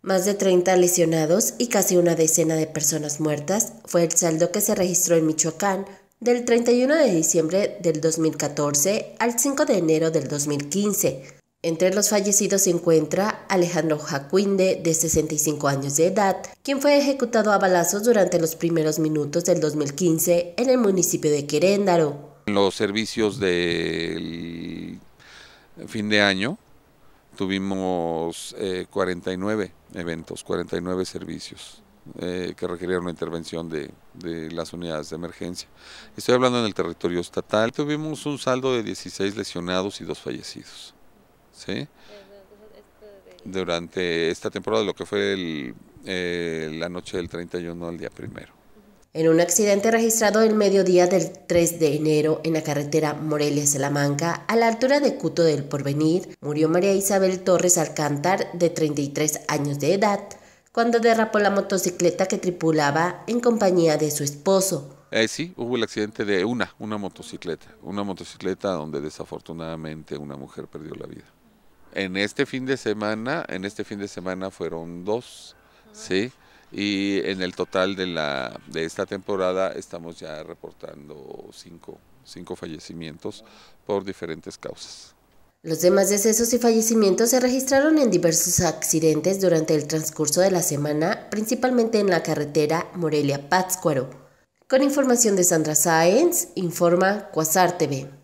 Más de 30 lesionados y casi una decena de personas muertas fue el saldo que se registró en Michoacán del 31 de diciembre del 2014 al 5 de enero del 2015. Entre los fallecidos se encuentra Alejandro Jacuinde, de 65 años de edad, quien fue ejecutado a balazos durante los primeros minutos del 2015 en el municipio de Queréndaro. En los servicios del fin de año, tuvimos 49 eh, eventos, 49 servicios eh, que requirieron la intervención de, las unidades de emergencia. Estoy hablando en el territorio estatal. Tuvimos un saldo de 16 lesionados y dos fallecidos. Durante esta temporada, lo que fue el, eh, la noche del 31 al día primero. En un accidente registrado el mediodía del 3 de enero en la carretera Morelia-Salamanca, a la altura de Cuto del Porvenir, murió María Isabel Torres Alcántar, de 33 años de edad, cuando derrapó la motocicleta que tripulaba en compañía de su esposo. Eh, sí, hubo el accidente de una, una motocicleta, una motocicleta donde desafortunadamente una mujer perdió la vida. En este fin de semana, en este fin de semana fueron dos, sí y en el total de, la, de esta temporada estamos ya reportando cinco, cinco fallecimientos por diferentes causas. Los demás decesos y fallecimientos se registraron en diversos accidentes durante el transcurso de la semana, principalmente en la carretera Morelia-Pátzcuaro. Con información de Sandra Sáenz, informa Cuasar TV.